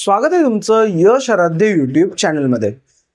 स्वागत आहे तुमचं यश आराध्य यूट्यूब चॅनलमध्ये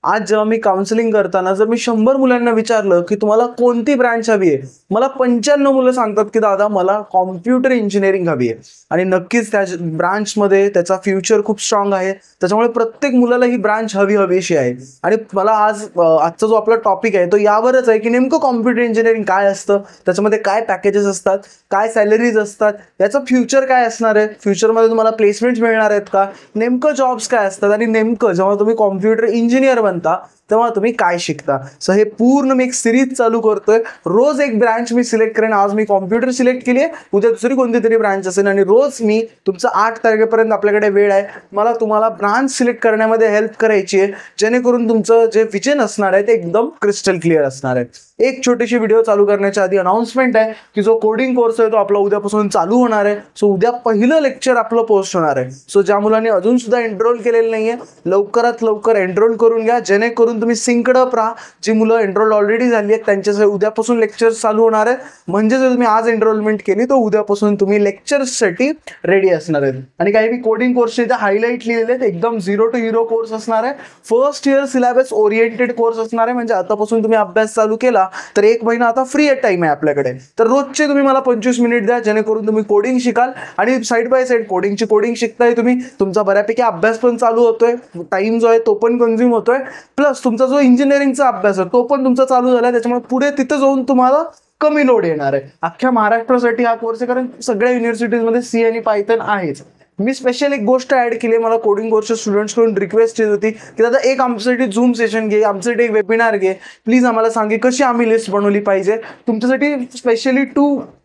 आज जेव्हा मी काउन्सिलिंग करताना जर मी शंभर मुलांना विचारलं की तुम्हाला कोणती ब्रँच हवी आहे मला पंच्याण्णव मुलं सांगतात की दादा मला कॉम्प्युटर इंजिनिअरिंग हवी आहे आणि नक्कीच त्या ब्रांचमध्ये त्याचा फ्युचर खूप स्ट्रॉंग आहे त्याच्यामुळे प्रत्येक मुलाला ही ब्रांच हवी हवीशी आहे आणि मला आज आजचा जो आपला टॉपिक आहे तो यावरच आहे की नेमकं कॉम्प्युटर इंजिनिअरिंग काय असतं त्याच्यामध्ये काय पॅकेजेस असतात काय सॅलरीज असतात याचं फ्युचर काय असणार आहे फ्युचरमध्ये तुम्हाला प्लेसमेंट मिळणार आहेत का नेमकं जॉब्स काय असतात आणि नेमकं जेव्हा तुम्ही कॉम्प्युटर इंजिनियर ಅಂತ तेव्हा तुम्ही काय शिकता सो हे पूर्ण मी एक सिरीज चालू करतोय रोज एक ब्रँच मी सिलेक्ट करेन आज मी कॉम्प्युटर सिलेक्ट केली आहे उद्या दुसरी कोणती तरी ब्रांच असेल आणि रोज मी तुमचं आठ तारखेपर्यंत आपल्याकडे वेळ आहे मला तुम्हाला ब्रांच सिलेक्ट करण्यामध्ये हेल्प करायची आहे जेणेकरून तुमचं जे विजन असणार आहे ते एकदम क्रिस्टल क्लिअर असणार आहे एक छोटीशी व्हिडिओ चालू करण्याच्या आधी अनाऊन्समेंट आहे की जो कोडिंग कोर्स आहे तो आपला उद्यापासून चालू होणार आहे सो उद्या पहिलं लेक्चर आपलं पोस्ट होणार आहे सो ज्या मुलांनी अजून सुद्धा एनरोल केलेलं नाहीये लवकरात लवकर एनरोल करून घ्या जेणेकरून म्हणून तुम्ही अप राहा जी मुलं एनरोल ऑलरेडी झाली आहेत त्यांच्यासाठी उद्यापासून लेक्चर चालू होणार आहे म्हणजे जर तुम्ही आज एनरोलमेंट केली तर उद्यापासून तुम्ही लेक्चर्ससाठी रेडी असणार आहेत आणि काही मी कोडिंग कोर्सचे जे हायलाईट लिहिलेले आहेत एकदम झिरो टू हिरो कोर्स असणार आहे first year syllabus oriented course असणार आहे म्हणजे आतापासून तुम्ही अभ्यास चालू केला तर एक महिना आता फ्री टाइम आहे आपल्याकडे तर रोजचे तुम्ही मला पंचवीस मिनिट द्या जेणेकरून तुम्ही कोडिंग शिकाल आणि साईड बाय साईड कोडिंगची कोडिंग शिकताय तुम्ही तुमचा बऱ्यापैकी अभ्यास पण चालू होतोय टाइम जो आहे तो पण कन्झ्युम होतोय प्लस तुमचा जो इंजिनिअरिंगचा अभ्यास आहे तो पण तुमचा चालू झाला आहे त्याच्यामुळे पुढे तिथं जाऊन तुम्हाला कमी लोड येणार आहे अख्ख्या महाराष्ट्रासाठी हा कोर्स आहे कारण सगळ्या युनिव्हर्सिटीजमध्ये सी आणि पायथन आहेच मी स्पेशल एक गोष्ट ऍड केली मला कोडिंग कोर्सच्या स्टुडंट्सकडून रिक्वेस्ट येत होती की दादा एक आमच्यासाठी झूम सेशन घे आमच्यासाठी एक वेबिनार घे प्लीज आम्हाला सांगे कशी आम्ही लिस्ट बनवली पाहिजे तुमच्यासाठी स्पेशली टू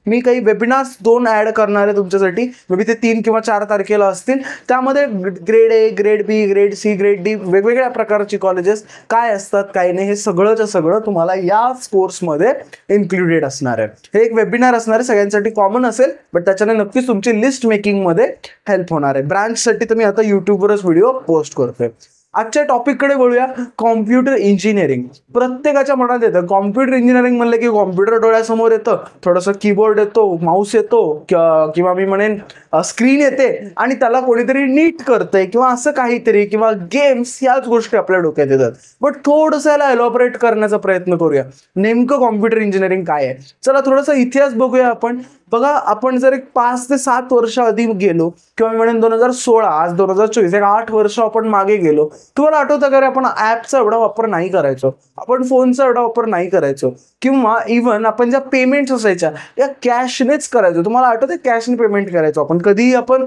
मी काही वेबिनार्स दोन ऍड करणार आहे तुमच्यासाठी मे बी ते तीन किंवा चार तारखेला असतील त्यामध्ये grade A grade B grade C grade D वेगवेगळ्या प्रकारची कॉलेजेस काय असतात काय नाही हे सगळंच्या सगळं तुम्हाला या कोर्समध्ये इन्क्लुडेड असणार आहे हे एक वेबिनार असणार आहे सगळ्यांसाठी कॉमन असेल बट त्याच्याने नक्कीच तुमची लिस्ट मेकिंगमध्ये हेल्प होणार आहे ब्रँचसाठी तर मी आता युट्यूबवरच व्हिडिओ पोस्ट करतोय आजच्या कडे बोलूया कॉम्प्युटर इंजिनिअरिंग प्रत्येकाच्या मनात येतं कॉम्प्युटर इंजिनिअरिंग म्हणलं की कॉम्प्युटर डोळ्यासमोर येतं थोडंसं कीबोर्ड येतो माऊस येतो किंवा मी म्हणेन स्क्रीन येते आणि त्याला कोणीतरी नीट करतंय किंवा असं काहीतरी किंवा गेम्स याच गोष्टी आपल्या डोक्यात येतात बट थोडंसं याला एलॉबरेट करण्याचा प्रयत्न करूया नेमकं कॉम्प्युटर इंजिनिअरिंग काय आहे चला थोडासा इतिहास बघूया आपण बघा आपण जर एक पाच ते सात वर्ष आधी गेलो किंवा म्हणेन दोन हजार सोळा आज दोन हजार चोवीस एक आठ वर्ष आपण मागे गेलो तुम्हाला आठवतं का रे आपण ऍपचा एवढा वापर नाही करायचो आपण फोनचा एवढा वापर नाही करायचो किंवा इव्हन आपण ज्या पेमेंट्स असायच्या या कॅशनेच करायचो तुम्हाला आठवतं कॅशने पेमेंट करायचो आपण कधीही आपण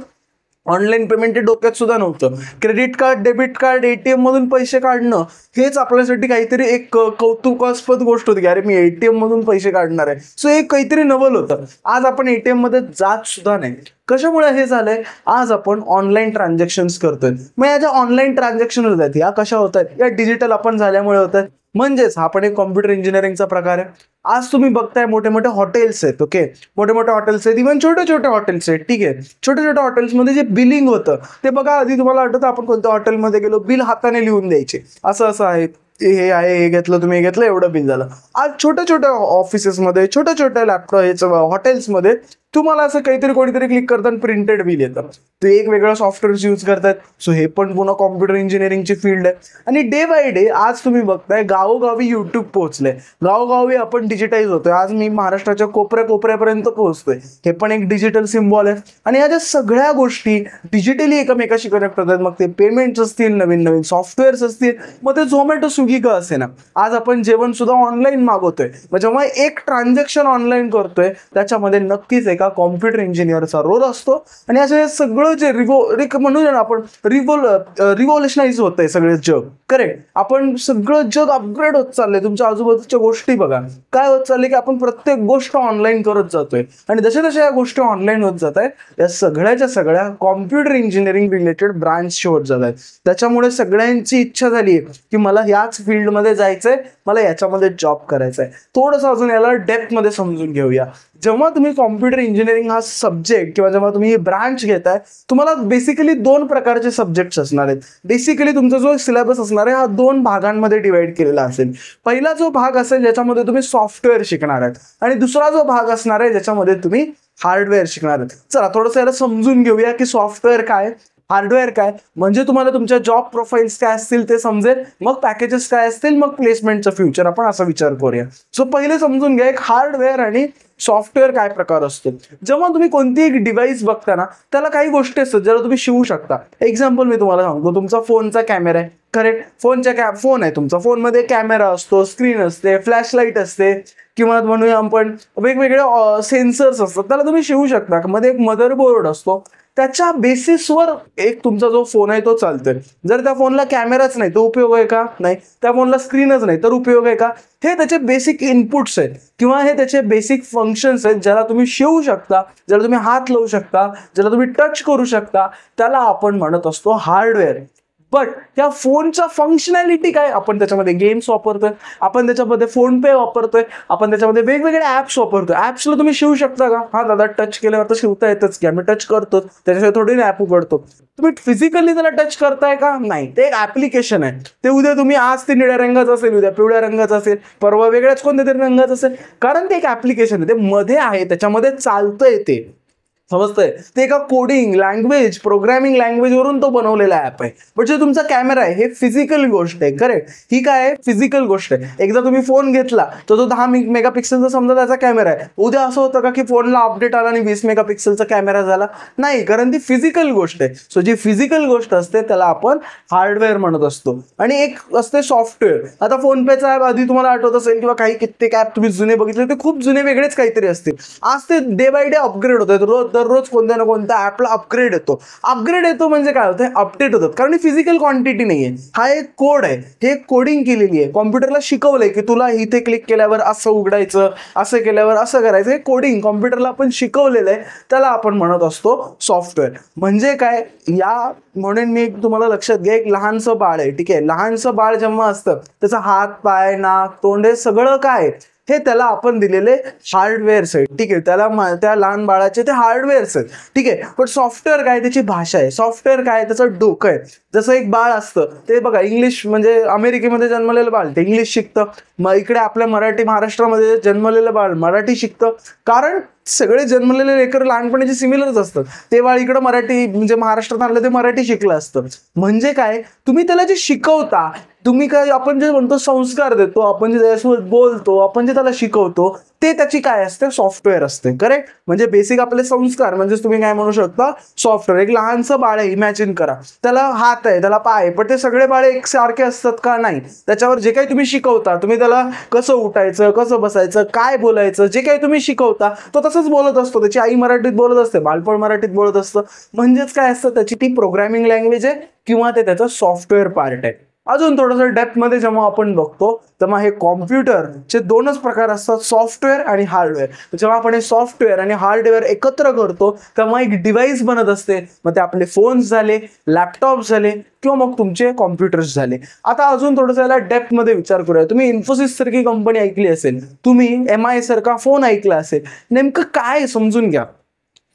ऑनलाईन पेमेंट हे डोक्यात सुद्धा नव्हतं credit card debit card ATM मधून पैसे काढणं हेच आपल्यासाठी काहीतरी एक कौतुकास्पद गोष्ट होती की अरे मी एटीएम मधून पैसे काढणार आहे सो हे काहीतरी नवल होतं आज आपण एटीएम मध्ये जात सुद्धा नाही कशामुळे हे झालंय आज आपण ऑनलाईन ट्रान्झॅक्शन्स करतोय मग या ज्या ऑनलाईन ट्रान्झॅक्शन होत आहेत या कशा होत आहेत या डिजिटल आपण झाल्यामुळे होत म्हणजेच हा पण एक कॉम्प्युटर इंजिनिअरिंगचा प्रकार आहे आज तुम्ही बघताय मोठे मोठे हॉटेल्स आहेत ओके मोठे मोठे हॉटेल्स आहेत इव्हन छोटे छोटे हॉटेल्स आहेत ठीक आहे छोट्या छोट्या हॉटेल्समध्ये जे बिलिंग होतं ते बघा आधी तुम्हाला आठवतं आपण कोणत्या हॉटेलमध्ये गेलो बिल हाताने लिहून द्यायचे असं असं आहेत हे आहे हे घेतलं तुम्ही हे घेतलं एवढं बिल झालं आज छोट्या छोट्या ऑफिसेसमध्ये छोट्या छोट्या लॅपटॉप याचं हॉटेल्समध्ये तुम्हाला असं काहीतरी कोणीतरी क्लिक आणि प्रिंटेड बिल येतं ते एक वेगळं सॉफ्टवेअर्स यूज करतात सो हे पण पुन्हा कॉम्प्युटर इंजिनिअरिंगची फील्ड आहे आणि डे बाय डे आज तुम्ही बघताय गावोगावी युट्यूब पोहोचलंय गावोगावी आपण डिजिटाईज होतोय आज मी महाराष्ट्राच्या कोपऱ्या कोपऱ्यापर्यंत पोहोचतोय हे पण एक डिजिटल सिम्बॉल आहे आणि या ज्या सगळ्या गोष्टी डिजिटली एकमेकाशी कनेक्ट होतात मग ते पेमेंट्स असतील नवीन नवीन सॉफ्टवेअर्स असतील मग ते झोमॅटो स्विगी उपयोगी असे ना आज आपण जेवण सुद्धा ऑनलाईन मागवतोय मग जेव्हा एक ट्रान्झॅक्शन ऑनलाईन करतोय त्याच्यामध्ये नक्कीच एका कॉम्प्युटर इंजिनियरचा रोल असतो आणि असं सगळं जे रिवो रिक ना आपण रिव्होल रिव्होल्युशनाइज होत आहे सगळे जग करेक्ट आपण सगळं जग अपग्रेड होत चाललंय तुमच्या आजूबाजूच्या गोष्टी बघा काय होत चालले की आपण प्रत्येक गोष्ट ऑनलाईन करत जातोय आणि जशा जशा या गोष्टी ऑनलाईन होत जात आहेत या सगळ्याच्या सगळ्या कॉम्प्युटर इंजिनिअरिंग रिलेटेड ब्रांच होत जात आहेत त्याच्यामुळे सगळ्यांची इच्छा झाली की मला या याच फील्डमध्ये जायचंय मला याच्यामध्ये जॉब करायचा आहे थोडंसं अजून याला डेप्थमध्ये समजून घेऊया जेव्हा तुम्ही कॉम्प्युटर इंजिनिअरिंग हा सब्जेक्ट किंवा जेव्हा तुम्ही ही ब्रांच घेताय तुम्हाला बेसिकली दोन प्रकारचे सब्जेक्ट्स असणार आहेत बेसिकली तुमचा जो सिलेबस असणार आहे हा दोन भागांमध्ये डिवाइड केलेला असेल पहिला जो भाग असेल ज्याच्यामध्ये तुम्ही सॉफ्टवेअर शिकणार आहेत आणि दुसरा जो भाग असणार आहे ज्याच्यामध्ये तुम्ही हार्डवेअर शिकणार आहेत चला थोडंसं याला समजून घेऊया की सॉफ्टवेअर काय हार्डवेअर काय म्हणजे तुम्हाला तुमच्या जॉब प्रोफाईल्स काय असतील ते समजेल मग पॅकेजेस काय असतील मग प्लेसमेंटचं फ्युचर आपण असा विचार करूया सो पहिले समजून घ्या एक हार्डवेअर आणि सॉफ्टवेअर काय प्रकार असतो जेव्हा तुम्ही कोणती एक डिव्हाइस बघता ना त्याला काही गोष्टी असतात ज्याला तुम्ही शिवू शकता एक्झाम्पल मी तुम्हाला सांगतो तुमचा फोनचा कॅमेरा आहे करेक्ट फोनच्या कॅ फोन आहे तुमचा फोनमध्ये कॅमेरा असतो स्क्रीन असते फ्लॅशलाईट असते किंवा म्हणूया आपण वेगवेगळे सेन्सर्स असतात त्याला तुम्ही शिवू शकता मध्ये एक मदरबोर्ड असतो त्याच्या बेसिसवर एक तुमचा जो फोन आहे तो चालतोय जर त्या फोनला कॅमेराच नाही तो उपयोग आहे का नाही त्या फोनला स्क्रीनच नाही तर उपयोग आहे का हे त्याचे बेसिक इनपुट्स आहेत किंवा हे त्याचे बेसिक फंक्शन्स आहेत ज्याला तुम्ही शिवू शकता ज्याला तुम्ही हात लावू शकता ज्याला तुम्ही टच करू शकता त्याला आपण म्हणत असतो हार्डवेअर बट त्या फोनच्या फंक्शनॅलिटी काय आपण त्याच्यामध्ये गेम्स वापरतोय आपण त्याच्यामध्ये फोन पे वापरतोय आपण त्याच्यामध्ये वेगवेगळे ॲप्स वापरतोय ॲप्सला तुम्ही शिवू शकता का हा दादा टच केल्यावर तर शिवता येतच की आम्ही टच करतो त्याच्याशिवाय थोडी ऍप ॲप उघडतो तुम्ही फिजिकली त्याला टच करताय का नाही ते एक ऍप्लिकेशन आहे ते उद्या तुम्ही आज ते निळ्या रंगाचं असेल उद्या पिवळ्या रंगाचं असेल परवा वेगळ्याच कोणत्या तरी रंगाचं असेल कारण ते एक ऍप्लिकेशन आहे ते मध्ये आहे त्याच्यामध्ये चालतंय ते समजतंय ते एका कोडिंग लँग्वेज प्रोग्रॅमिंग लँग्वेजवरून तो बनवलेला ॲप आहे पण जे म्हणजे तुमचा कॅमेरा आहे हे फिजिकल गोष्ट आहे करेक्ट ही काय आहे फिजिकल गोष्ट आहे एकदा तुम्ही फोन घेतला तर तो दहा मेगा पिक्सलचा समजा त्याचा कॅमेरा आहे उद्या असं होतं का की फोनला अपडेट आला आणि वीस मेगा पिक्सलचा कॅमेरा झाला नाही कारण ती फिजिकल गोष्ट आहे सो जी फिजिकल गोष्ट असते त्याला आपण हार्डवेअर म्हणत असतो आणि एक असते सॉफ्टवेअर आता फोनपेचा ॲप आधी तुम्हाला आठवत असेल किंवा काही कित्येक ॲप तुम्ही जुने बघितले ते खूप जुने वेगळेच काहीतरी असतील आज ते डे बाय डे अपग्रेड होत आहेत रोज दररोज कोणत्या ना कोणत्या ॲपला अपग्रेड येतो अपग्रेड येतो म्हणजे काय होतं अपडेट होतात कारण फिजिकल क्वांटिटी नाही आहे हा एक कोड आहे हे कोडिंग केलेली आहे कॉम्प्युटरला शिकवलंय की तुला इथे क्लिक केल्यावर असं उघडायचं असं केल्यावर असं करायचं हे कोडिंग कॉम्प्युटरला आपण शिकवलेलं आहे त्याला आपण म्हणत असतो सॉफ्टवेअर म्हणजे काय या म्हणून मी तुम्हाला लक्षात घ्या एक लहानसं बाळ आहे ठीक आहे लहानसं बाळ जेव्हा असतं त्याचा हात पाय नाक तोंड हे सगळं काय हे त्याला आपण दिलेले हार्डवेअर्स आहेत ठीक आहे त्याला त्या लहान बाळाचे ते हार्डवेअर्स आहेत ठीक आहे पण सॉफ्टवेअर काय त्याची भाषा आहे सॉफ्टवेअर काय त्याचं डोकं आहे जसं एक बाळ असतं ते बघा इंग्लिश म्हणजे अमेरिकेमध्ये जन्मलेलं बाळ ते इंग्लिश शिकतं मग इकडे आपल्या मराठी महाराष्ट्रामध्ये जन्मलेलं बाळ मराठी शिकतं कारण सगळे जन्मलेले लेकर लहानपणीचे सिमिलरच असतात ते बाळ इकडं मराठी म्हणजे महाराष्ट्रात आणलं ते मराठी शिकलं असतं म्हणजे काय तुम्ही त्याला जे शिकवता तुम्ही काय आपण जे म्हणतो संस्कार देतो आपण जे त्याच्यासोबत बोलतो आपण जे त्याला शिकवतो ते त्याची काय असते सॉफ्टवेअर असते करेक्ट म्हणजे बेसिक आपले संस्कार म्हणजे तुम्ही काय म्हणू शकता सॉफ्टवेअर एक लहानसं बाळ आहे इमॅजिन करा त्याला हात आहे त्याला पाय आहे पण ते सगळे बाळे सारखे असतात का नाही त्याच्यावर जे काही तुम्ही शिकवता तुम्ही त्याला कसं उठायचं कसं बसायचं काय बोलायचं जे काही तुम्ही शिकवता तो तसंच बोलत असतो त्याची आई मराठीत बोलत असते बालपण मराठीत बोलत असतं म्हणजेच काय असतं त्याची ती प्रोग्रामिंग लँग्वेज आहे किंवा ते त्याचं सॉफ्टवेअर पार्ट आहे अजून थोडंसं डेप्थमध्ये जेव्हा आपण बघतो तेव्हा हे कॉम्प्युटरचे दोनच प्रकार असतात सॉफ्टवेअर आणि हार्डवेअर जेव्हा आपण हे सॉफ्टवेअर आणि हार्डवेअर एकत्र करतो तेव्हा एक डिव्हाइस बनत असते मग ते आपले फोन्स झाले लॅपटॉप झाले किंवा मग तुमचे कॉम्प्युटर्स झाले आता अजून थोडंसं याला डेप्थमध्ये विचार करूया तुम्ही इन्फोसिस सारखी कंपनी ऐकली असेल तुम्ही एम आय सारखा फोन ऐकला असेल नेमकं काय समजून घ्या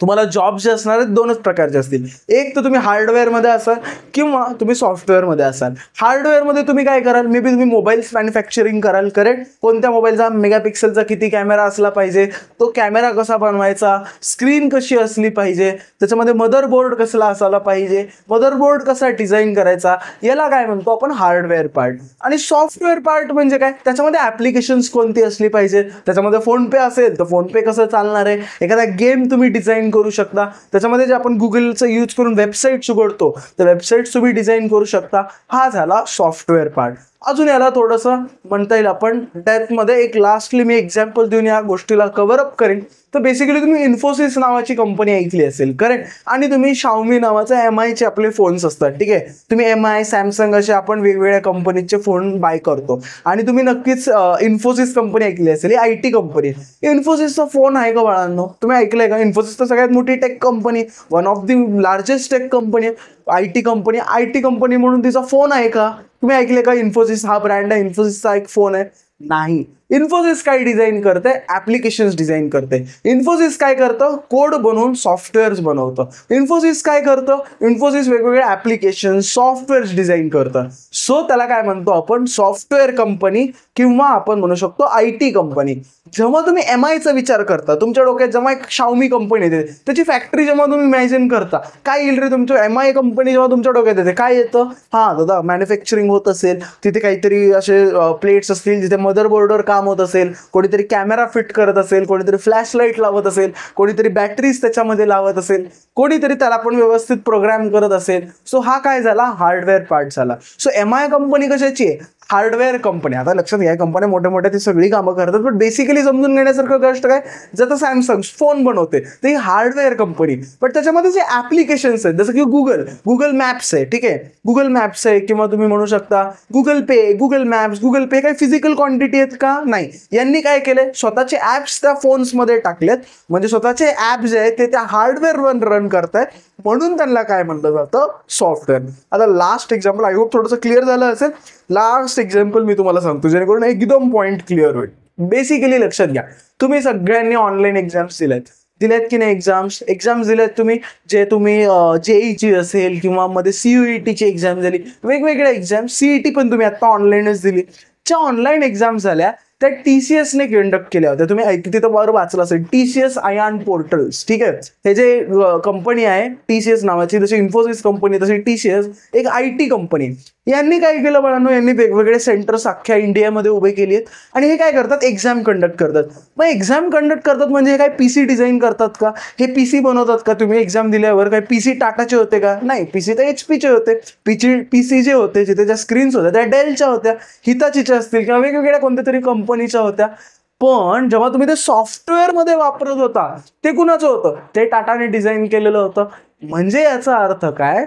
तुम्हाला जॉब जे असणार आहेत दोनच प्रकारचे असतील एक तर तुम्ही हार्डवेअरमध्ये असाल किंवा तुम्ही सॉफ्टवेअरमध्ये असाल हार्डवेअरमध्ये तुम्ही काय कराल मे बी तुम्ही मोबाईल्स मॅन्युफॅक्चरिंग कराल करेक्ट कोणत्या मोबाईलचा मेगापिक्सलचा किती कॅमेरा असला पाहिजे तो कॅमेरा कसा बनवायचा स्क्रीन कशी असली पाहिजे त्याच्यामध्ये मदरबोर्ड कसला असायला पाहिजे मदरबोर्ड कसा डिझाईन करायचा याला काय म्हणतो आपण हार्डवेअर पार्ट आणि सॉफ्टवेअर पार्ट म्हणजे काय त्याच्यामध्ये ॲप्लिकेशन्स कोणती असली पाहिजे त्याच्यामध्ये फोनपे असेल तर फोनपे कसं चालणार आहे एखादा गेम तुम्ही डिझाईन डिझाईन करू शकता त्याच्यामध्ये जे आपण गुगलचा यूज करून वेबसाईट्स उघडतो तर वेबसाईट तुम्ही डिझाईन करू शकता हा झाला सॉफ्टवेअर पार्ट अजून याला थोडंसं म्हणता येईल आपण डेथमध्ये एक लास्टली मी एक्झाम्पल देऊन या गोष्टीला कव्हर अप करेन तर बेसिकली तुम्ही इन्फोसिस नावाची कंपनी ऐकली असेल करेक्ट आणि तुम्ही शाओमी नावाचा एम आयचे आपले फोन्स असतात ठीक आहे तुम्ही एम आय सॅमसंग असे आपण वेगवेगळ्या कंपनीचे फोन बाय करतो आणि तुम्ही नक्कीच इन्फोसिस कंपनी ऐकली असेल ही आय टी कंपनी इन्फोसिसचा फोन आहे का बाळांनो तुम्ही ऐकलंय का इन्फोसिसचा सगळ्यात मोठी tech company one of the largest tech company I T company I T company म्हणून तिचा फोन आहे का तुम्ही ऐकले का इन्फोसिस हा ब्रँड आहे इन्फोसिसचा एक फोन आहे नाही इन्फोसिस काय डिझाईन करते ऍप्लिकेशन्स डिझाईन करते इन्फोसिस काय करतं कोड बनवून सॉफ्टवेअर्स बनवतं इन्फोसिस काय करतं इन्फोसिस वेगवेगळ्या ऍप्लिकेशन सॉफ्टवेअर्स डिझाईन करतं सो त्याला काय म्हणतो आपण सॉफ्टवेअर कंपनी किंवा आपण म्हणू शकतो आय टी कंपनी जेव्हा तुम्ही एम आयचा विचार करता तुमच्या डोक्यात जेव्हा एक शाओमी कंपनी येते त्याची फॅक्टरी जेव्हा तुम्ही इमॅजिन करता काय येईल रे तुमच्या एम आय कंपनी जेव्हा तुमच्या डोक्यात येते काय येतं हां दादा मॅन्युफॅक्चरिंग होत असेल तिथे काहीतरी असे प्लेट्स असतील जिथे मदरबोर्डवर का काम होत असेल कोणीतरी कॅमेरा फिट करत असेल कोणीतरी फ्लॅश लाईट लावत असेल कोणीतरी बॅटरीज त्याच्यामध्ये लावत असेल कोणीतरी त्याला पण व्यवस्थित प्रोग्राम करत असेल सो हा काय झाला हार्डवेअर पार्ट झाला सो एम आय कंपनी कशाची आहे हार्डवेअर कंपनी आता लक्षात घ्या कंपन्या मोठ्या मोठ्या ती सगळी कामं करतात बट बेसिकली समजून घेण्यासारखं गोष्ट काय जसं सॅमसंग फोन बनवते ते हार्डवेअर कंपनी बट त्याच्यामध्ये जे ॲप्लिकेशन्स आहेत जसं की गुगल गुगल मॅप्स आहे ठीक आहे गुगल मॅप्स आहे किंवा तुम्ही म्हणू शकता Google pay Google maps Google pay काही फिजिकल क्वांटिटी आहेत का नाही यांनी काय केलंय स्वतःचे ऍप्स त्या फोन्समध्ये टाकलेत म्हणजे स्वतःचे ऍप्स जे आहेत ते त्या हार्डवेअर रन करत म्हणून त्यांना काय म्हणलं जातं सॉफ्टवेअर आता लास्ट एक्झाम्पल आय होप थोडंसं क्लिअर झालं असेल लास्ट फर्स्ट एक्झाम्पल मी तुम्हाला सांगतो जेणेकरून एकदम पॉईंट क्लिअर होईल बेसिकली लक्षात घ्या तुम्ही सगळ्यांनी ऑनलाईन एक्झाम्स दिल्यात दिल्यात की नाही एक्झाम्स एक्झाम्स दिल्यात तुम्ही जे तुम्ही जे e असेल किंवा मध्ये सीयूई e ची एक्झाम झाली वेगवेगळ्या एक्झाम सीईटी e पण तुम्ही आता ऑनलाईनच दिली ज्या ऑनलाईन एक्झाम झाल्या त्या टी सी एसने कंडक्ट केल्या होत्या तुम्ही ऐकते तर बरोबर वाचलं असेल टी सी एस आन पोर्टल्स ठीक आहे हे जे कंपनी आहे टी सी एस नावाची जशी इन्फोसिस कंपनी तशी टी सी एस एक आय टी कंपनी यांनी काय केलं बाळांनो यांनी वेगवेगळे सेंटर्स अख्ख्या इंडियामध्ये उभे केले आहेत आणि हे काय करतात एक्झाम कंडक्ट करतात मग एक्झाम कंडक्ट करतात म्हणजे हे काय पी सी डिझाईन करतात का हे पी सी बनवतात का तुम्ही एक्झाम दिल्यावर काय पी सी टाटाचे होते का नाही पी सी तर एच पीचे होते पीची पी सी जे होते जिथे ज्या स्क्रीन्स होत्या त्या डेलच्या होत्या हिताचीच्या असतील किंवा वेगवेगळ्या कोणत्या तरी कंपनीच्या होत्या पण जेव्हा तुम्ही ते सॉफ्टवेअरमध्ये वापरत होता ते कुणाचं होतं ते टाटाने डिझाईन केलेलं होतं म्हणजे याचा अर्थ काय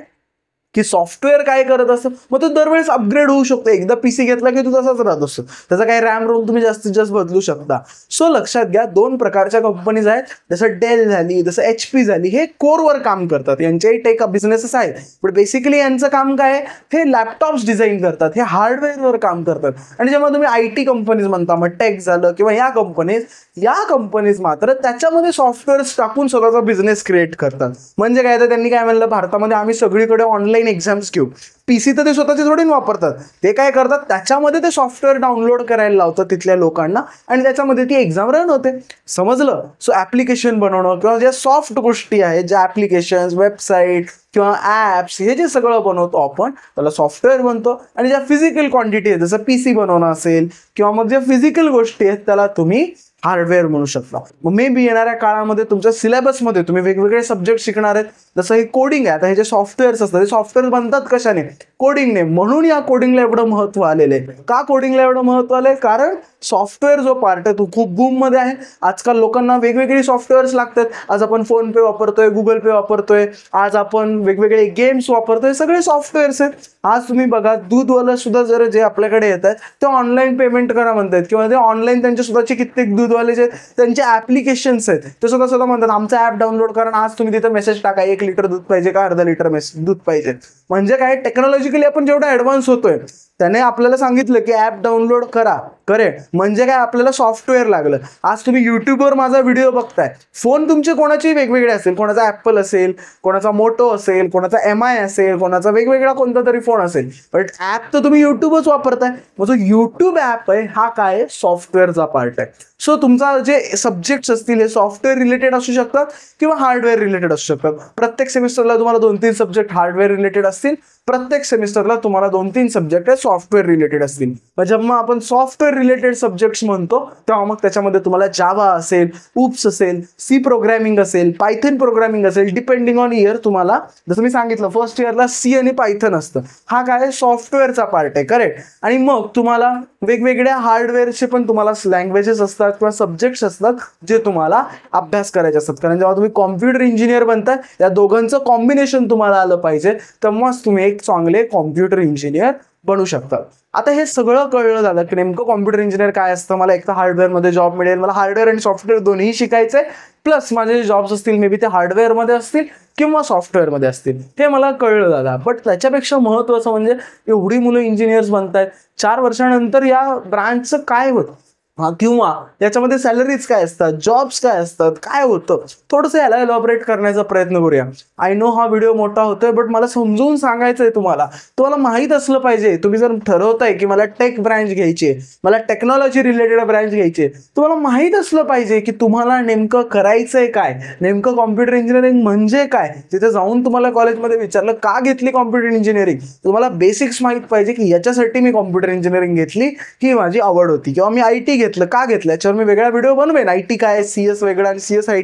की सॉफ्टवेअर काय करत असतं मग तो दरवेळेस अपग्रेड होऊ शकतो एकदा पी सी घेतला की तू तसाच राहत असतो त्याचा काही रॅम रोम तुम्ही जास्तीत जास्त बदलू शकता सो लक्षात घ्या दोन प्रकारच्या कंपनीज आहेत जसं डेल झाली जसं एच पी झाली हे कोरवर काम करतात यांच्याही टेक बिझनेसेस आहेत पण बेसिकली यांचं काम काय आहे हे लॅपटॉप्स डिझाईन करतात हे हार्डवेअरवर काम करतात आणि जेव्हा तुम्ही आय टी कंपनीज म्हणता मग टेक झालं किंवा या कंपनीज या कंपनीज मात्र त्याच्यामध्ये सॉफ्टवेअर्स टाकून स्वतःचा बिझनेस क्रिएट करतात म्हणजे काय तर त्यांनी काय म्हणलं भारतामध्ये आम्ही सगळीकडे ऑनलाईन ऑनलाईन एक्झाम्स क्यूब पी सी तर ते स्वतःचे थोडे वापरतात ते काय करतात त्याच्यामध्ये ते सॉफ्टवेअर डाउनलोड करायला लावतात तिथल्या लोकांना आणि त्याच्यामध्ये ती एक्झाम रन होते समजलं सो ॲप्लिकेशन बनवणं किंवा ज्या सॉफ्ट गोष्टी आहेत ज्या ॲप्लिकेशन्स वेबसाईट किंवा ॲप्स हे जे सगळं बनवतो आपण त्याला सॉफ्टवेअर बनतो आणि ज्या फिजिकल क्वांटिटी आहेत जसं पी सी बनवणं असेल किंवा मग ज्या फिजिकल गोष्टी आहेत त्याला तुम्ही हार्डवेअर म्हणू शकता मग मे बी येणाऱ्या काळामध्ये तुमच्या सिलेबसमध्ये तुम्ही वेगवेगळे सब्जेक्ट शिकणार आहेत जसं हे कोडिंग आहे आता हे जे सॉफ्टवेअर्स असतात ते सॉफ्टवेअर बनतात कशाने कोडिंगने म्हणून या कोडिंगला एवढं महत्त्व आलेलं आहे का कोडिंगला एवढं महत्त्व आलं आहे कारण सॉफ्टवेअर जो पार्ट आहे तो खूप बूममध्ये आहे आजकाल लोकांना वेगवेगळी सॉफ्टवेअर्स लागतात आज आपण फोनपे वापरतोय गुगल पे वापरतोय आज आपण वेगवेगळे गेम्स वापरतोय सगळे सॉफ्टवेअर्स आहेत आज तुम्ही बघा दूधवाला सुद्धा जर जे आपल्याकडे येत आहेत ते ऑनलाईन पेमेंट करा म्हणतात किंवा ते ऑनलाईन त्यांचे स्वतःचे कित्येक दूधवाले जे त्यांचे ॲप्लिकेशन्स आहेत ते सुद्धा सुद्धा म्हणतात आमचा ॲप डाऊनलोड करा आज तुम्ही तिथे मेसेज टाका एक एक लिटर दूध पाहिजे का अर्धा लिटर मेस दूध पाहिजे म्हणजे काय टेक्नॉलॉजिकली आपण जेवढा ऍडव्हान्स होतोय त्याने आपल्याला सांगितलं की ॲप डाउनलोड करा करेक्ट म्हणजे काय आपल्याला सॉफ्टवेअर लागलं आज तुम्ही यूट्यूबवर माझा व्हिडिओ बघताय फोन तुमचे कोणाचे वेगवेगळे असेल कोणाचा ॲपल असेल कोणाचा मोटो असेल कोणाचा एम आय असेल कोणाचा वेगवेगळा कोणता तरी फोन असेल बट ॲप तर तुम्ही यूट्यूबच वापरताय मग जो यूट्यूब ॲप आहे हा काय सॉफ्टवेअरचा पार्ट आहे सो तुमचा जे सब्जेक्ट्स असतील हे सॉफ्टवेअर रिलेटेड असू शकतात किंवा हार्डवेअर रिलेटेड असू शकतात प्रत्येक सेमिस्टरला तुम्हाला दोन तीन सब्जेक्ट हार्डवेअर रिलेटेड असतील प्रत्येक सेमिस्टरला तुम्हाला दोन तीन सब्जेक्ट आहे सॉफ्टवेअर रिलेटेड असतील मग जेव्हा आपण सॉफ्टवेअर रिलेटेड सब्जेक्ट्स म्हणतो तेव्हा मग त्याच्यामध्ये तुम्हाला जावा असेल उप्स असेल सी प्रोग्रॅमिंग असेल पायथन प्रोग्रामिंग असेल डिपेंडिंग ऑन इयर तुम्हाला जसं मी सांगितलं फर्स्ट इयरला सी आणि पायथन असतं हा काय सॉफ्टवेअरचा पार्ट आहे करेक्ट आणि मग तुम्हाला वेगवेगळ्या हार्डवेअरचे पण तुम्हाला लँग्वेजेस असतात किंवा सब्जेक्ट्स असतात जे तुम्हाला अभ्यास करायचे असतात कारण जेव्हा तुम्ही कॉम्प्युटर इंजिनियर बनता या दोघांचं कॉम्बिनेशन तुम्हाला आलं पाहिजे तेव्हाच तुम्ही एक चांगले कॉम्प्युटर इंजिनियर बनू शकतात आता हे सगळं कळलं झालं की नेमकं कॉम्प्युटर इंजिनियर काय असतं मला एक तर हार्डवेअरमध्ये जॉब मिळेल मला हार्डवेअर आणि सॉफ्टवेअर दोन्ही शिकायचं प्लस माझे जे जॉब्स असतील मे बी ते हार्डवेअरमध्ये असतील किंवा सॉफ्टवेअरमध्ये असतील हे मला कळलं झालं बट त्याच्यापेक्षा महत्त्वाचं म्हणजे एवढी मुलं इंजिनियर्स बनत आहेत चार वर्षानंतर या ब्रांचचं काय होतं हा किंवा याच्यामध्ये सॅलरीज काय असतात जॉब्स काय असतात काय होतं थोडंसं याला एलॉबरेट करण्याचा प्रयत्न करूया आय नो हा व्हिडिओ मोठा होतोय बट मला समजून सांगायचं आहे तुम्हाला तुम्हाला माहीत असलं पाहिजे तुम्ही जर ठरवताय की मला टेक ब्रँच घ्यायची मला टेक्नॉलॉजी रिलेटेड ब्रँच घ्यायची तुम्हाला माहीत असलं पाहिजे की तुम्हाला नेमकं करायचंय काय नेमकं कॉम्प्युटर इंजिनिअरिंग म्हणजे काय तिथे जाऊन तुम्हाला कॉलेजमध्ये विचारलं का घेतली कॉम्प्युटर इंजिनिअरिंग तुम्हाला बेसिक्स माहीत पाहिजे की याच्यासाठी मी कॉम्प्युटर इंजिनिअरिंग घेतली ही माझी आवड होती किंवा मी आय टी घेतली घेतलं का घेतलं याच्यावर मी वेगळा व्हिडिओ बनवेन आय टी काय सी एस वेगळा आणि सी एस आय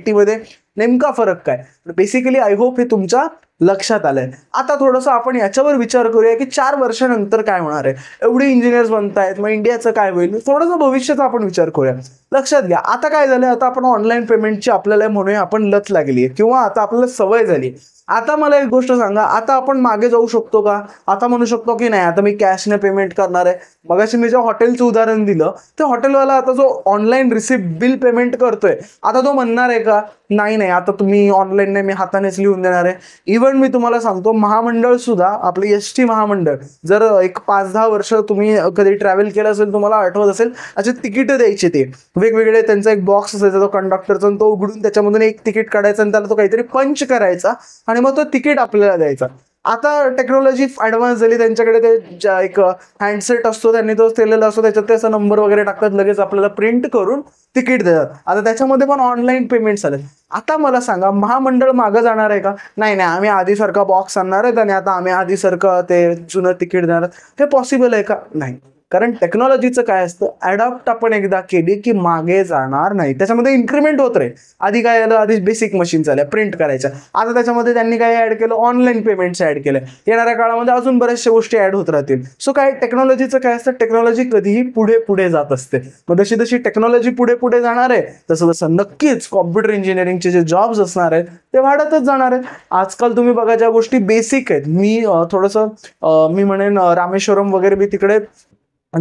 नेमका फरक काय बेसिकली आय होप हे तुमच्या लक्षात आलंय आता थोडंसं आपण याच्यावर विचार करूया की चार वर्षानंतर काय होणार आहे एवढे इंजिनियर्स बनतायत मग इंडियाचं काय होईल थोडंसं भविष्याचा आपण विचार करूया लक्षात घ्या आता काय झालंय आता आपण ऑनलाईन पेमेंटची आपल्याला म्हणूया आपण लत लागली आहे किंवा आता आपल्याला सवय झाली आता मला एक गोष्ट सांगा आता आपण मागे जाऊ शकतो का आता म्हणू शकतो की नाही आता मी कॅशने पेमेंट करणार आहे मग मी जे हॉटेलचं उदाहरण दिलं ते हॉटेलवाला आता जो ऑनलाईन रिसिप्ट बिल पेमेंट करतोय आता तो म्हणणार आहे का नाही नाही आता तुम्ही ऑनलाईन नाही मी हातानेच लिहून देणार आहे इव्हन मी तुम्हाला सांगतो महामंडळ सुद्धा आपले एस टी महामंडळ जर एक पाच दहा वर्ष तुम्ही कधी ट्रॅव्हल केलं असेल तुम्हाला आठवत असेल असे तिकीट द्यायचे ते वेगवेगळे त्यांचा एक बॉक्स असायचा तो कंडक्टरचा तो उघडून त्याच्यामधून एक तिकीट काढायचा आणि त्याला तो काहीतरी पंच करायचा आणि मग तो तिकीट आपल्याला द्यायचा आता टेक्नॉलॉजी ॲडव्हान्स झाली त्यांच्याकडे ते एक हँडसेट असतो त्यांनी तो केलेला असतो त्याच्यात ते असं नंबर वगैरे टाकतात लगेच आपल्याला प्रिंट करून तिकीट देतात आता त्याच्यामध्ये पण ऑनलाईन पेमेंट आले आता मला सांगा महामंडळ मागं जाणार आहे का नाही नाही आम्ही आधीसारखा बॉक्स आणणार आहेत आणि आता आम्ही आधीसारखं ते जुनं तिकीट देणार हे पॉसिबल आहे का नाही कारण टेक्नॉलॉजीचं काय असतं ॲडॉप्ट आपण एकदा केली की मागे जाणार नाही त्याच्यामध्ये इन्क्रीमेंट होत रे आधी काय आलं आधी बेसिक मशीन झाल्या प्रिंट करायच्या आता त्याच्यामध्ये त्यांनी काय ॲड केलं ऑनलाईन पेमेंट्स ॲड केलं येणाऱ्या काळामध्ये अजून बऱ्याचशा गोष्टी ॲड होत राहतील सो काय टेक्नॉलॉजीचं काय असतं टेक्नॉलॉजी कधीही पुढे पुढे जात असते मग जशी जशी टेक्नॉलॉजी पुढे पुढे जाणार आहे तसं तसं नक्कीच कॉम्प्युटर इंजिनिअरिंगचे जे जॉब्स असणार आहेत ते वाढतच जाणार आहेत आजकाल तुम्ही बघा ज्या गोष्टी बेसिक आहेत मी थोडंसं मी म्हणेन रामेश्वरम वगैरे मी तिकडे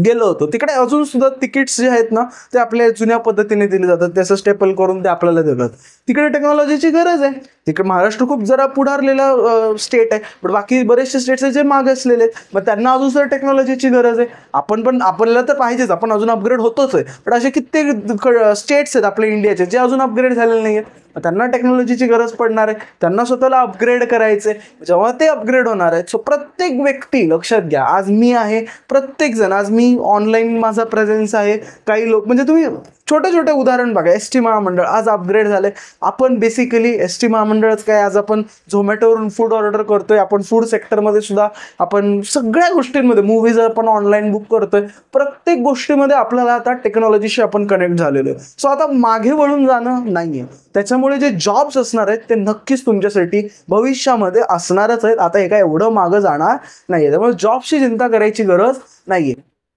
गेलो होतो तिकडे अजून सुद्धा तिकीट्स जे आहेत ना ते आपल्या जुन्या पद्धतीने दिले जातात त्याचं स्टेपल करून ते आपल्याला देतात तिकडे टेक्नॉलॉजीची गरज आहे तिकडे महाराष्ट्र खूप जरा पुढारलेला स्टेट आहे पण बाकी बरेचसे स्टेट्स जे माग असलेले आहेत मग त्यांना अजून सुद्धा टेक्नॉलॉजीची गरज आहे आपण पण आपल्याला तर पाहिजेच आपण अजून अपग्रेड होतोच आहे पण असे कित्येक स्टेट्स आहेत आपल्या इंडियाचे जे अजून अपग्रेड झालेले नाही आहेत त्यांना टेक्नॉलॉजीची गरज पडणार आहे त्यांना स्वतःला अपग्रेड करायचे जेव्हा ते अपग्रेड होणार आहेत सो प्रत्येक व्यक्ती लक्षात घ्या आज मी आहे प्रत्येक जण आज मी मी ऑनलाईन माझा प्रेझेन्स आहे काही लोक म्हणजे तुम्ही छोटे छोटे उदाहरण बघा एस टी महामंडळ आज अपग्रेड झाले आपण बेसिकली एस टी महामंडळच काय आज आपण झोमॅटोवरून फूड ऑर्डर करतोय आपण फूड सेक्टरमध्ये सुद्धा आपण सगळ्या गोष्टींमध्ये मूवीज आपण ऑनलाईन बुक करतोय प्रत्येक गोष्टीमध्ये आपल्याला आता टेक्नॉलॉजीशी आपण कनेक्ट झालेलो आहे सो आता मागे वळून जाणं नाही त्याच्यामुळे जे जॉब्स असणार आहेत ते नक्कीच तुमच्यासाठी भविष्यामध्ये असणारच आहेत आता हे एवढं मागं जाणार नाही आहे त्यामुळे जॉबची चिंता करायची गरज नाही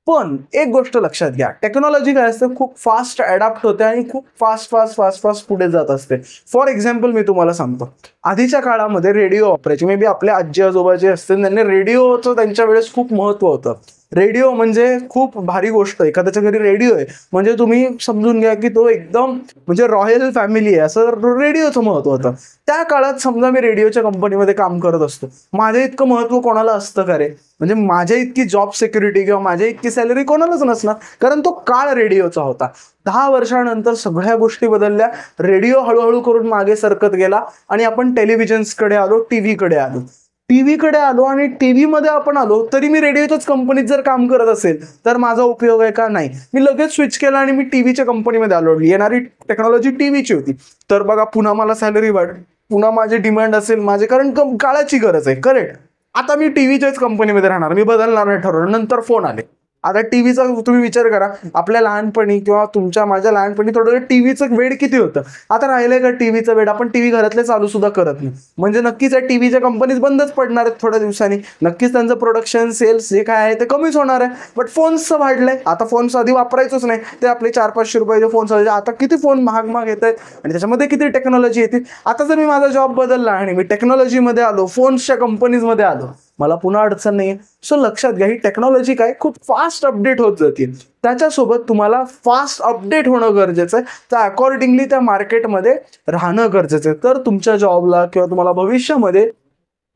पण एक गोष्ट लक्षात घ्या टेक्नॉलॉजी काय असते खूप फास्ट अडॅप्ट होते आणि खूप फास्ट फास्ट फास्ट फास्ट पुढे जात असते फॉर एक्झाम्पल मी तुम्हाला सांगतो आधीच्या काळामध्ये रेडिओ वापरायचे मे बी आपल्या आजी आजोबा जे असतील त्यांनी रेडिओचं त्यांच्या वेळेस खूप महत्त्व होतं रेडिओ म्हणजे खूप भारी गोष्ट आहे एखाद्याच्या घरी रेडिओ आहे म्हणजे तुम्ही समजून घ्या की तो एकदम म्हणजे रॉयल फॅमिली आहे असं रेडिओचं महत्व होतं त्या काळात समजा मी रेडिओच्या कंपनीमध्ये काम करत असतो माझ्या इतकं महत्व कोणाला असतं का रे म्हणजे माझ्या इतकी जॉब सिक्युरिटी किंवा माझ्या इतकी सॅलरी कोणालाच नसणार कारण तो काळ रेडिओचा होता दहा वर्षानंतर सगळ्या गोष्टी बदलल्या रेडिओ हळूहळू करून मागे सरकत गेला आणि आपण टेलिव्हिजन्सकडे आलो टी व्हीकडे आलो टी व्हीकडे आलो आणि टी व्हीमध्ये आपण आलो तरी मी रेडिओच्याच कंपनीत जर काम करत असेल तर माझा उपयोग आहे का नाही मी लगेच स्विच केला आणि मी टी व्हीच्या कंपनीमध्ये आलो येणारी टेक्नॉलॉजी टी व्हीची होती तर बघा पुन्हा मला सॅलरी वाढ पुन्हा माझे डिमांड असेल माझे कारण काळाची गरज आहे करेक्ट आता मी टी व्हीच्याच कंपनीमध्ये राहणार मी बदलणार नाही ठरवलं नंतर फोन आले आता टीव्हीचा तुम्ही विचार करा आपल्या लहानपणी किंवा तुमच्या माझ्या लहानपणी थोडं टीव्हीचं वेळ किती होतं आता राहिलंय का टीव्हीचं वेळ आपण टीव्ही घरातले चालू सुद्धा करत नाही म्हणजे नक्कीच या टीव्हीच्या कंपनीज बंदच पडणार आहेत थोड्या दिवसांनी नक्कीच त्यांचं प्रोडक्शन सेल्स जे काय आहे ते कमीच होणार आहे बट फोन्सचं वाढलंय आता फोन्स आधी वापरायचंच नाही ते आपले चार पाचशे रुपयाचे फोन्स आता किती फोन महाग महाग येत आहेत आणि त्याच्यामध्ये किती टेक्नॉलॉजी येते आता जर मी माझा जॉब बदलला आणि मी टेक्नॉलॉजीमध्ये आलो फोन्सच्या कंपनीजमध्ये आलो मला पुन्हा अडचण नाही सो लक्षात घ्या ही टेक्नॉलॉजी काय खूप फास्ट अपडेट होत जातील त्याच्यासोबत तुम्हाला फास्ट अपडेट होणं गरजेचं आहे तर अकॉर्डिंगली त्या मार्केटमध्ये राहणं गरजेचं आहे तर तुमच्या जॉबला किंवा तुम्हाला भविष्यामध्ये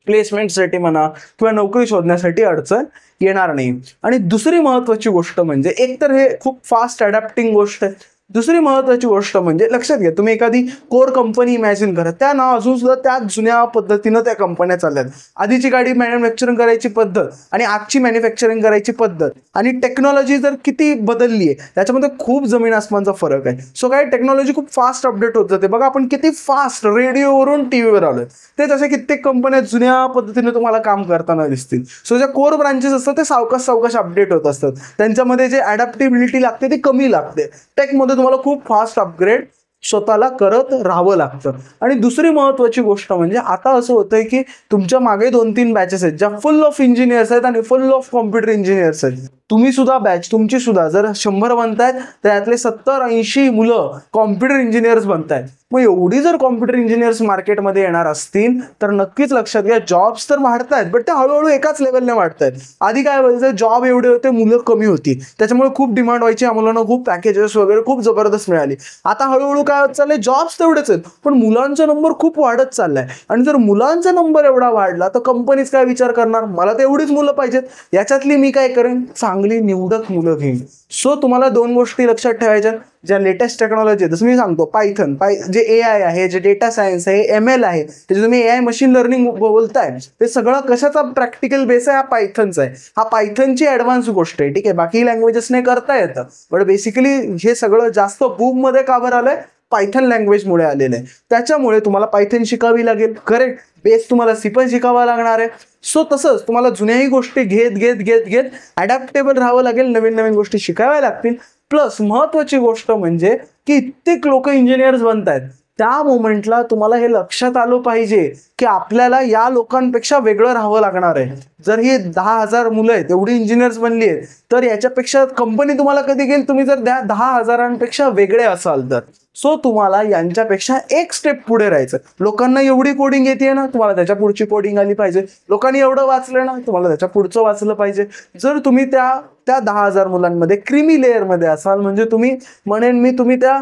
प्लेसमेंटसाठी म्हणा किंवा नोकरी शोधण्यासाठी अडचण येणार नाही आणि दुसरी महत्त्वाची गोष्ट म्हणजे एकतर हे खूप फास्ट अडॅप्टिंग गोष्ट आहे दुसरी महत्त्वाची गोष्ट म्हणजे लक्षात घ्या तुम्ही एखादी कोर कंपनी इमॅजिन करा त्या नाव अजून सुद्धा त्या जुन्या पद्धतीनं त्या कंपन्या चालल्यात आधीची गाडी मॅन्युफॅक्चरिंग करायची पद्धत आणि आजची मॅन्युफॅक्चरिंग करायची पद्धत आणि टेक्नॉलॉजी जर किती बदलली आहे त्याच्यामध्ये खूप जमीन आसमानचा फरक आहे सो काय टेक्नॉलॉजी खूप फास्ट अपडेट होत जाते बघा आपण किती फास्ट रेडिओवरून टी व्हीवर आलोय ते तसे कित्येक कंपन्या जुन्या पद्धतीने तुम्हाला काम करताना दिसतील सो ज्या कोर ब्रांचेस असतात ते सावकाश सावकाश अपडेट होत असतात त्यांच्यामध्ये जे अडॅप्टेबिलिटी लागते ती कमी लागते टेकमध्ये तुम्हाला खूप फास्ट अपग्रेड स्वतःला करत राहावं लागतं आणि दुसरी महत्वाची गोष्ट म्हणजे आता असं होतंय की तुमच्या मागे दोन तीन बॅचेस आहेत ज्या फुल ऑफ इंजिनियर्स आहेत आणि फुल ऑफ कॉम्प्युटर इंजिनियर्स आहेत तुम्ही सुद्धा बॅच तुमची सुद्धा जर शंभर बनतायत तर यातले सत्तर ऐंशी मुलं कॉम्प्युटर इंजिनियर्स बनतायत मग एवढी जर कॉम्प्युटर इंजिनियर्स मार्केटमध्ये येणार असतील तर नक्कीच लक्षात घ्या जॉब्स तर वाढतायत बट ते हळूहळू एकाच लेवलने वाढतायत आधी काय व्हायचं जॉब एवढे होते मुलं कमी होती त्याच्यामुळे खूप डिमांड व्हायची मुलांना खूप पॅकेजेस वगैरे खूप जबरदस्त मिळाली आता हळूहळू काय होत चाललंय जॉब्स तेवढेच आहेत पण मुलांचा नंबर खूप वाढत चाललाय आणि जर मुलांचा नंबर एवढा वाढला तर कंपनीज काय विचार करणार मला तर एवढीच मुलं पाहिजेत याच्यातली मी काय करेन सांग चांगली निवडक मुलं घेईल सो तुम्हाला दोन गोष्टी लक्षात ठेवायच्या ज्या लेटेस्ट टेक्नॉलॉजी आहे जसं मी सांगतो पायथन पाय जे ए आय आहे जे डेटा सायन्स आहे एम एल आहे त्याचे तुम्ही ए आय मशीन लर्निंग बोलताय ते सगळं कशाचा प्रॅक्टिकल बेस आहे हा पायथनचा आहे हा पायथनची ॲडव्हान्स गोष्ट आहे ठीक आहे बाकी लँग्वेजेसने करता येतं पण बेसिकली हे सगळं जास्त बूममध्ये का बरं आलं पायथन लँग्वेजमुळे आलेलं आहे त्याच्यामुळे तुम्हाला पायथन शिकावी लागेल करेक्ट बेस तुम्हाला सी पण शिकावा लागणार आहे सो तसंच तुम्हाला जुन्याही गोष्टी घेत घेत घेत घेत ॲडॅप्टेबल राहावं लागेल नवीन नवीन गोष्टी शिकाव्या लागतील प्लस महत्वाची गोष्ट म्हणजे की कित्येक लोक इंजिनियर्स बनत आहेत त्या मोमेंटला तुम्हाला हे लक्षात आलं पाहिजे की आपल्याला या लोकांपेक्षा वेगळं राहावं लागणार आहे जर ही दहा हजार मुलं आहेत एवढी इंजिनियर्स बनली आहेत तर याच्यापेक्षा कंपनी तुम्हाला कधी घेईल तुम्ही जर द्या दहा हजारांपेक्षा वेगळे असाल तर सो तुम्हाला यांच्यापेक्षा एक स्टेप पुढे राहायचं लोकांना एवढी कोडिंग येते ना तुम्हाला त्याच्या पुढची कोडिंग आली पाहिजे लोकांनी एवढं वाचलं ना तुम्हाला त्याच्या पुढचं वाचलं पाहिजे जर तुम्ही त्या त्या दहा हजार मुलांमध्ये क्रिमी लेअरमध्ये असाल म्हणजे तुम्ही म्हणेन मी तुम्ही त्या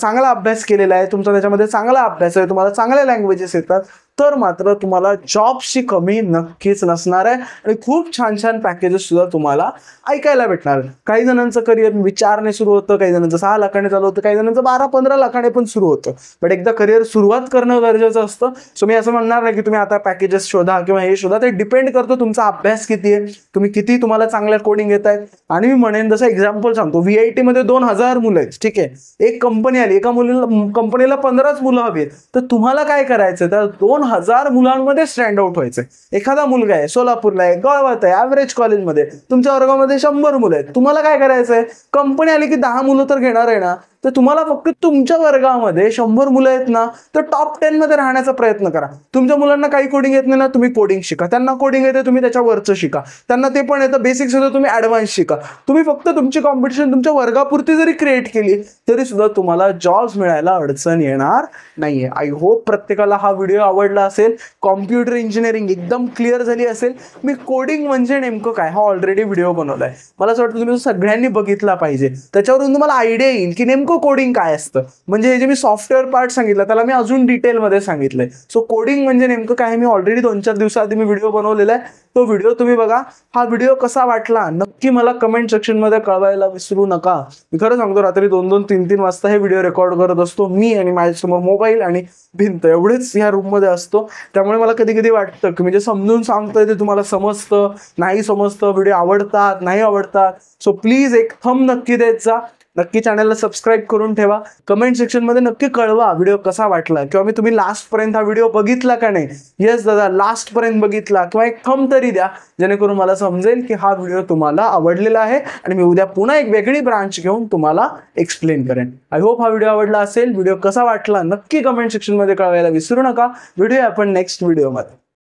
चांगला अभ्यास केलेला आहे तुमचा त्याच्यामध्ये चांगला अभ्यास आहे तुम्हाला चांगल्या लँग्वेजेस येतात तर मात्र तुम्हाला जॉबची कमी नक्कीच नसणार आहे आणि खूप छान छान पॅकेजेस सुद्धा तुम्हाला ऐकायला भेटणार काही जणांचं करिअर विचारणे सुरू होतं काही जणांचं सहा लाखाने चालू होतं काही जणांचं बारा पंधरा लाखाने पण सुरू होतं बट एकदा करिअर सुरुवात करणं गरजेचं असतं सो मी असं म्हणणार नाही की तुम्ही आता पॅकेजेस शोधा किंवा हे शोधा ते डिपेंड करतो तुमचा अभ्यास किती आहे तुम्ही किती तुम्हाला चांगल्या कोडिंग येत आहेत आणि मी म्हणेन जसं एक्झाम्पल सांगतो व्ही आय मध्ये दोन हजार मुलं आहेत ठीक आहे एक कंपनी आली एका मुलीला कंपनीला पंधराच मुलं हवी आहेत तर तुम्हाला काय करायचं तर दोन हजार मुलांमध्ये स्टँड आउट व्हायचं एखादा मुलगा आहे सोलापूरला आहे गळवात आहे ॲव्हरेज कॉलेजमध्ये तुमच्या वर्गामध्ये शंभर मुलं आहेत तुम्हाला काय करायचंय कंपनी आली की दहा मुलं तर घेणार आहे ना तर तुम्हाला फक्त तुमच्या वर्गामध्ये शंभर मुलं आहेत ना तर टॉप मध्ये राहण्याचा प्रयत्न करा तुमच्या मुलांना काही कोडिंग येत नाही ना तुम्ही कोडिंग शिका त्यांना कोडिंग येते तुम्ही त्याच्यावरचं शिका त्यांना ते पण येतं बेसिक्स येतं तुम्ही ऍडव्हान्स शिका तुम्ही फक्त तुमची कॉम्पिटिशन तुमच्या वर्गापुरती जरी क्रिएट केली तरी सुद्धा तुम्हाला जॉब्स मिळायला अडचण येणार नाहीये आय होप प्रत्येकाला हा व्हिडिओ आवडला असेल कॉम्प्युटर इंजिनिअरिंग एकदम क्लिअर झाली असेल मी कोडिंग म्हणजे नेमकं काय हा ऑलरेडी व्हिडिओ बनवलाय मला असं वाटतं तुम्ही सगळ्यांनी बघितला पाहिजे त्याच्यावरून तुम्हाला आयडिया येईल की नेमकं नेमकं कोडिंग काय असतं म्हणजे हे जे मी सॉफ्टवेअर पार्ट सांगितलं त्याला मी अजून डिटेलमध्ये सांगितलंय सो कोडिंग म्हणजे नेमकं काय मी ऑलरेडी दोन चार दिवसाआधी मी व्हिडिओ बनवलेला आहे तो व्हिडिओ तुम्ही बघा हा व्हिडिओ कसा वाटला नक्की मला कमेंट सेक्शनमध्ये कळवायला विसरू नका मी खरं सांगतो रात्री दोन दोन तीन तीन वाजता हे व्हिडिओ रेकॉर्ड करत असतो मी आणि माझ्यासमोर मोबाईल आणि भिंत एवढेच ह्या रूममध्ये असतो त्यामुळे मला कधी कधी वाटतं की म्हणजे समजून सांगतोय ते तुम्हाला समजतं नाही समजतं व्हिडिओ आवडतात नाही आवडतात सो प्लीज एक थम नक्की द्यायचा नक्की चॅनलला सबस्क्राईब करून ठेवा कमेंट सेक्शनमध्ये नक्की कळवा व्हिडिओ कसा वाटला किंवा मी तुम्ही लास्टपर्यंत हा व्हिडिओ बघितला का नाही येस दादा लास्टपर्यंत बघितला किंवा एक थम तरी द्या जेणेकरून मला समजेल की हा व्हिडिओ तुम्हाला आवडलेला आहे आणि मी उद्या पुन्हा एक वेगळी ब्रांच घेऊन तुम्हाला एक्सप्लेन करेन आय होप हा व्हिडिओ आवडला असेल व्हिडिओ कसा वाटला नक्की कमेंट सेक्शनमध्ये कळवायला विसरू नका व्हिडिओ आपण नेक्स्ट व्हिडिओमध्ये